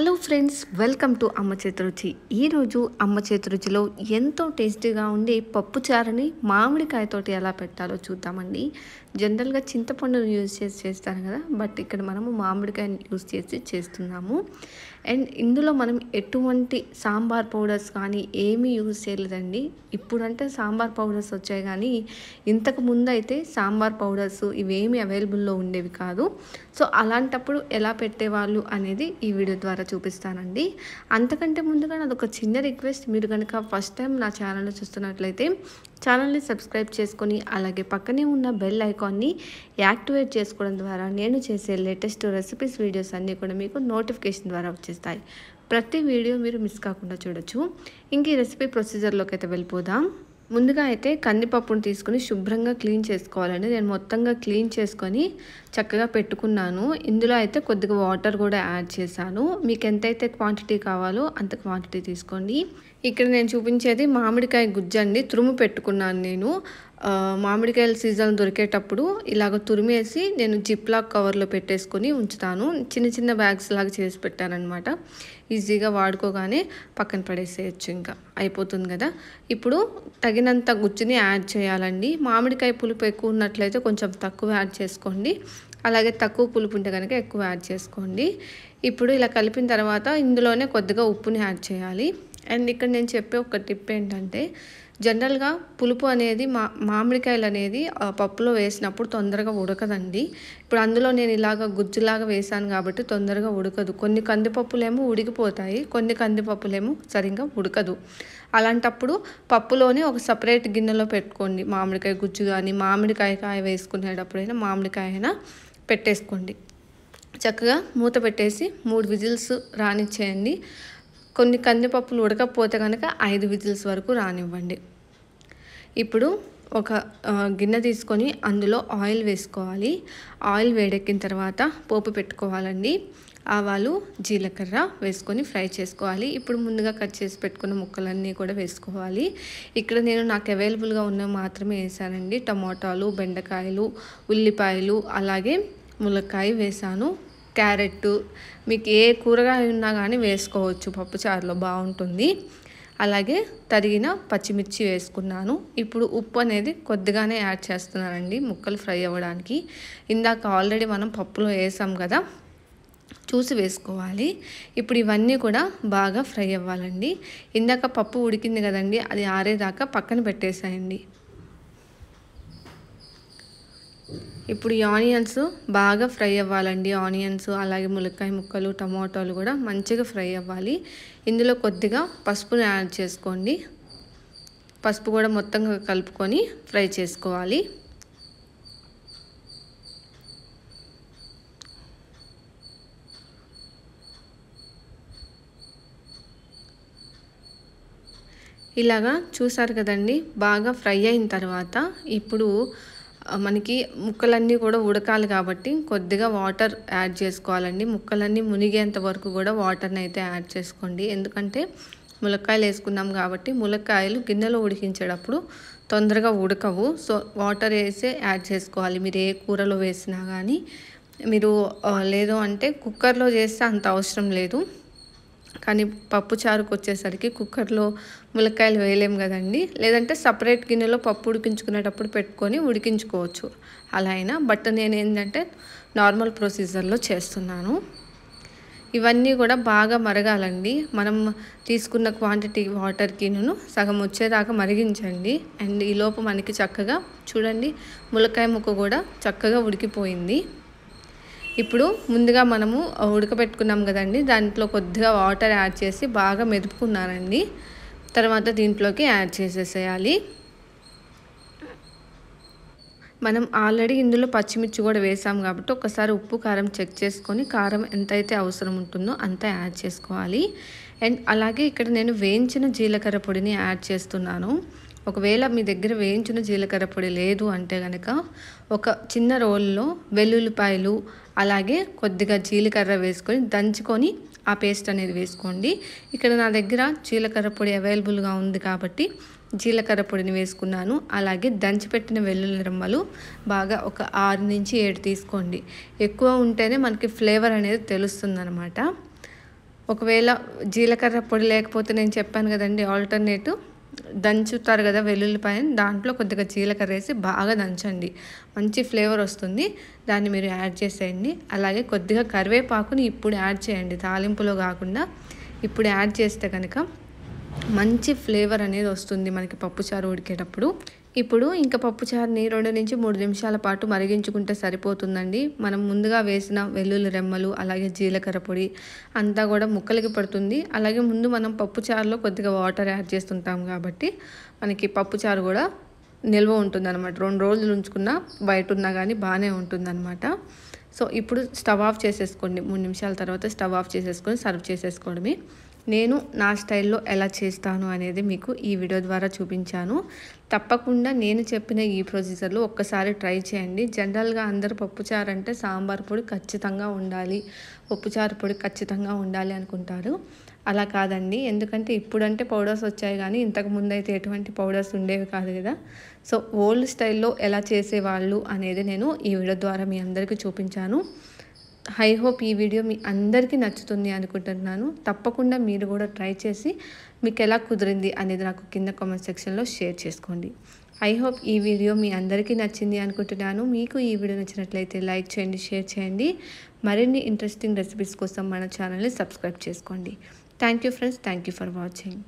hello friends welcome to అమ్మ చేతురుచి ఈరోజు అమ్మ చేతురుచిలో ఎంతో టేస్టీగా ఉండే పప్పు చారుని మామిడికాయతోటి ఎలా పెట్టాలో చూద్దామండి జనరల్గా చింతపండును యూజ్ చేసి చేస్తారు కదా బట్ ఇక్కడ మనము మామిడికాయని యూజ్ చేసి చేస్తున్నాము అండ్ ఇందులో మనం ఎటువంటి సాంబార్ పౌడర్స్ కానీ ఏమీ యూజ్ చేయలేదండి ఇప్పుడంటే సాంబార్ పౌడర్స్ వచ్చాయి కానీ ఇంతకు ముందు అయితే సాంబార్ పౌడర్స్ ఇవేమి అవైలబుల్లో ఉండేవి కాదు సో అలాంటప్పుడు ఎలా పెట్టేవాళ్ళు అనేది ఈ వీడియో ద్వారా చూపిస్తానండి అంతకంటే ముందుగా నాదొక చిన్న రిక్వెస్ట్ మీరు కనుక ఫస్ట్ టైం నా ఛానల్లో చూస్తున్నట్లయితే ఛానల్ని సబ్స్క్రైబ్ చేసుకొని అలాగే పక్కనే ఉన్న బెల్ ఐకాన్ని యాక్టివేట్ చేసుకోవడం ద్వారా నేను చేసే లేటెస్ట్ రెసిపీస్ వీడియోస్ అన్నీ కూడా మీకు నోటిఫికేషన్ ద్వారా వచ్చేస్తాయి ప్రతి వీడియో మీరు మిస్ కాకుండా చూడొచ్చు ఇంక ఈ రెసిపీ ప్రొసీజర్లోకి అయితే వెళ్ళిపోదాం ముందుగా అయితే కందిపప్పును తీసుకుని శుభ్రంగా క్లీన్ చేసుకోవాలండి నేను మొత్తంగా క్లీన్ చేసుకొని చక్కగా పెట్టుకున్నాను ఇందులో అయితే కొద్దిగా వాటర్ కూడా యాడ్ చేశాను మీకు ఎంతైతే క్వాంటిటీ కావాలో అంత క్వాంటిటీ తీసుకోండి ఇక్కడ నేను చూపించేది మామిడికాయ గుజ్జండి తురుము పెట్టుకున్నాను నేను మామిడికాయల సీజన్ దొరికేటప్పుడు ఇలాగ తురిమేసి నేను జిప్లాక్ కవర్లో పెట్టేసుకొని ఉంచుతాను చిన్న చిన్న బ్యాగ్స్ లాగా చేసి పెట్టానమాట ఈజీగా వాడుకోగానే పక్కన పడేసేయచ్చు ఇంకా అయిపోతుంది కదా ఇప్పుడు తగినంత గుజ్జుని యాడ్ చేయాలండి మామిడికాయ పులుపు ఎక్కువ ఉన్నట్లయితే కొంచెం తక్కువ యాడ్ చేసుకోండి అలాగే తక్కువ పులుపు ఉంటే కనుక ఎక్కువ యాడ్ చేసుకోండి ఇప్పుడు ఇలా కలిపిన తర్వాత ఇందులోనే కొద్దిగా ఉప్పుని యాడ్ చేయాలి అండ్ ఇక్కడ నేను చెప్పే ఒక టిప్ ఏంటంటే జనరల్గా పులుపు అనేది మా మామిడికాయలు అనేది పప్పులో వేసినప్పుడు తొందరగా ఉడకదండి ఇప్పుడు అందులో నేను ఇలాగ గుజ్జులాగా వేసాను కాబట్టి తొందరగా ఉడకదు కొన్ని కందిపప్పులేమో ఉడికిపోతాయి కొన్ని కందిపప్పులేమో సరిగ్గా ఉడకదు అలాంటప్పుడు పప్పులోనే ఒక సపరేట్ గిన్నెలో పెట్టుకోండి మామిడికాయ గుజ్జు కానీ మామిడికాయ కాయ వేసుకునేటప్పుడైనా మామిడికాయ అయినా పెట్టేసుకోండి చక్కగా మూత పెట్టేసి మూడు విజిల్స్ రానిచ్చేయండి కొన్ని కందిపప్పులు ఉడకపోతే కనుక ఐదు విజిల్స్ వరకు రానివ్వండి ఇప్పుడు ఒక గిన్నె తీసుకొని అందులో ఆయిల్ వేసుకోవాలి ఆయిల్ వేడెక్కిన తర్వాత పోపు పెట్టుకోవాలండి ఆవాలు జీలకర్ర వేసుకొని ఫ్రై చేసుకోవాలి ఇప్పుడు ముందుగా కట్ చేసి పెట్టుకున్న ముక్కలన్నీ కూడా వేసుకోవాలి ఇక్కడ నేను నాకు అవైలబుల్గా ఉన్న మాత్రమే వేసానండి టమాటాలు బెండకాయలు ఉల్లిపాయలు అలాగే ములక్కాయ వేసాను క్యారెట్ మీకు ఏ కూరగాయ ఉన్నా కానీ వేసుకోవచ్చు పప్పుచారులో బాగుంటుంది అలాగే తరిగిన పచ్చిమిర్చి వేసుకున్నాను ఇప్పుడు ఉప్పు అనేది కొద్దిగానే యాడ్ చేస్తున్నానండి ముక్కలు ఫ్రై అవ్వడానికి ఇందాక ఆల్రెడీ మనం పప్పులో వేసాం కదా చూసి వేసుకోవాలి ఇప్పుడు ఇవన్నీ కూడా బాగా ఫ్రై అవ్వాలండి ఇందాక పప్పు ఉడికింది కదండి అది ఆరేదాకా పక్కన పెట్టేసాయండి ఇప్పుడు ఈ ఆనియన్స్ బాగా ఫ్రై అవ్వాలండి ఆనియన్స్ అలాగే ములక్కాయ ముక్కలు టమాటాలు కూడా మంచిగా ఫ్రై అవ్వాలి ఇందులో కొద్దిగా పసుపును యాడ్ చేసుకోండి పసుపు కూడా మొత్తంగా కలుపుకొని ఫ్రై చేసుకోవాలి ఇలాగా చూసారు కదండి బాగా ఫ్రై అయిన తర్వాత ఇప్పుడు మనకి ముక్కలన్నీ కూడా ఉడకాలి కాబట్టి కొద్దిగా వాటర్ యాడ్ చేసుకోవాలండి ముక్కలన్నీ మునిగేంత వరకు కూడా వాటర్ని అయితే యాడ్ చేసుకోండి ఎందుకంటే ములక్కాయలు వేసుకున్నాం కాబట్టి ములక్కాయలు గిన్నెలో ఉడికించేటప్పుడు తొందరగా ఉడకవు సో వాటర్ వేసే యాడ్ చేసుకోవాలి మీరు ఏ కూరలో వేసినా కానీ మీరు లేదు అంటే కుక్కర్లో చేస్తే అంత అవసరం లేదు కానీ చారుకు వచ్చేసరికి కుక్కర్లో ములక్కాయలు వేయలేము కదండి లేదంటే సపరేట్ గిన్నెలో పప్పు ఉడికించుకునేటప్పుడు పెట్టుకొని ఉడికించుకోవచ్చు అలా అయినా బట్ నేను ఏంటంటే నార్మల్ ప్రొసీజర్లో చేస్తున్నాను ఇవన్నీ కూడా బాగా మరగాలండి మనం తీసుకున్న క్వాంటిటీ వాటర్ గిన్నెను సగం వచ్చేదాకా మరిగించండి అండ్ ఈలోపు మనకి చక్కగా చూడండి ములక్కాయ ముక్క కూడా చక్కగా ఉడికిపోయింది ఇప్పుడు ముందుగా మనము ఉడకబెట్టుకున్నాం కదండి దాంట్లో కొద్దిగా వాటర్ యాడ్ చేసి బాగా మెదుపుకున్నారండి తర్వాత దీంట్లోకి యాడ్ చేసేసేయాలి మనం ఆల్రెడీ ఇందులో పచ్చిమిర్చి కూడా వేసాం కాబట్టి ఒకసారి ఉప్పు కారం చెక్ చేసుకొని కారం ఎంతైతే అవసరం ఉంటుందో అంత యాడ్ చేసుకోవాలి అండ్ అలాగే ఇక్కడ నేను వేయించిన జీలకర్ర పొడిని యాడ్ చేస్తున్నాను ఒకవేళ మీ దగ్గర వేయించిన జీలకర్ర పొడి లేదు అంటే కనుక ఒక చిన్న రోల్లో వెల్లుల్లిపాయలు అలాగే కొద్దిగా జీలకర్ర వేసుకొని దంచుకొని ఆ పేస్ట్ అనేది వేసుకోండి ఇక్కడ నా దగ్గర జీలకర్ర పొడి అవైలబుల్గా ఉంది కాబట్టి జీలకర్ర పొడిని వేసుకున్నాను అలాగే దంచిపెట్టిన వెల్లుల్లి రమ్మలు బాగా ఒక ఆరు నుంచి ఏడు తీసుకోండి ఎక్కువ ఉంటేనే మనకి ఫ్లేవర్ అనేది తెలుస్తుందనమాట ఒకవేళ జీలకర్ర పొడి లేకపోతే నేను చెప్పాను కదండి ఆల్టర్నేటివ్ దంచుతారు కదా వెల్లుల్లిపాయని దాంట్లో కొద్దిగా జీలకర్ర వేసి బాగా దంచండి మంచి ఫ్లేవర్ వస్తుంది దాన్ని మీరు యాడ్ చేసేయండి అలాగే కొద్దిగా కరివేపాకుని ఇప్పుడు యాడ్ చేయండి తాలింపులో కాకుండా ఇప్పుడు యాడ్ చేస్తే కనుక మంచి ఫ్లేవర్ అనేది వస్తుంది మనకి పప్పుచారు ఉడికేటప్పుడు ఇప్పుడు ఇంకా పప్పుచారుని రెండు నుంచి మూడు నిమిషాల పాటు మరిగించుకుంటే సరిపోతుందండి మనం ముందుగా వేసిన వెల్లుల్లి రెమ్మలు అలాగే జీలకర్ర పొడి అంతా కూడా ముక్కలకి పడుతుంది అలాగే ముందు మనం పప్పుచారులో కొద్దిగా వాటర్ యాడ్ చేస్తుంటాం కాబట్టి మనకి పప్పుచారు కూడా నిల్వ ఉంటుంది అనమాట రెండు రోజులు ఉంచుకున్నా బయట ఉన్నా కానీ బాగానే ఉంటుందన్నమాట సో ఇప్పుడు స్టవ్ ఆఫ్ చేసేసుకోండి మూడు నిమిషాల తర్వాత స్టవ్ ఆఫ్ చేసేసుకొని సర్వ్ చేసేసుకోవడమే నేను నా స్టైల్లో ఎలా చేస్తాను అనేది మీకు ఈ వీడియో ద్వారా చూపించాను తప్పకుండా నేను చెప్పిన ఈ ప్రొసీజర్లు ఒక్కసారి ట్రై చేయండి జనరల్గా అందరు పప్పుచారంటే అంటే సాంబార్ పొడి ఖచ్చితంగా ఉండాలి పప్పుచారు పొడి ఖచ్చితంగా ఉండాలి అనుకుంటారు అలా కాదండి ఎందుకంటే ఇప్పుడంటే పౌడర్స్ వచ్చాయి కానీ ఇంతకుముందు అయితే ఎటువంటి పౌడర్స్ ఉండేవి కాదు కదా సో ఓల్డ్ స్టైల్లో ఎలా చేసేవాళ్ళు అనేది నేను ఈ వీడియో ద్వారా మీ అందరికీ చూపించాను ఐ హోప్ ఈ వీడియో మీ అందరికీ నచ్చుతుంది అనుకుంటున్నాను తప్పకుండా మీరు కూడా ట్రై చేసి మీకు ఎలా కుదిరింది అనేది నాకు కింద కామెంట్ సెక్షన్లో షేర్ చేసుకోండి ఐ హోప్ ఈ వీడియో మీ అందరికీ నచ్చింది అనుకుంటున్నాను మీకు ఈ వీడియో నచ్చినట్లయితే లైక్ చేయండి షేర్ చేయండి మరిన్ని ఇంట్రెస్టింగ్ రెసిపీస్ కోసం మన ఛానల్ని సబ్స్క్రైబ్ చేసుకోండి thank friends thank for watching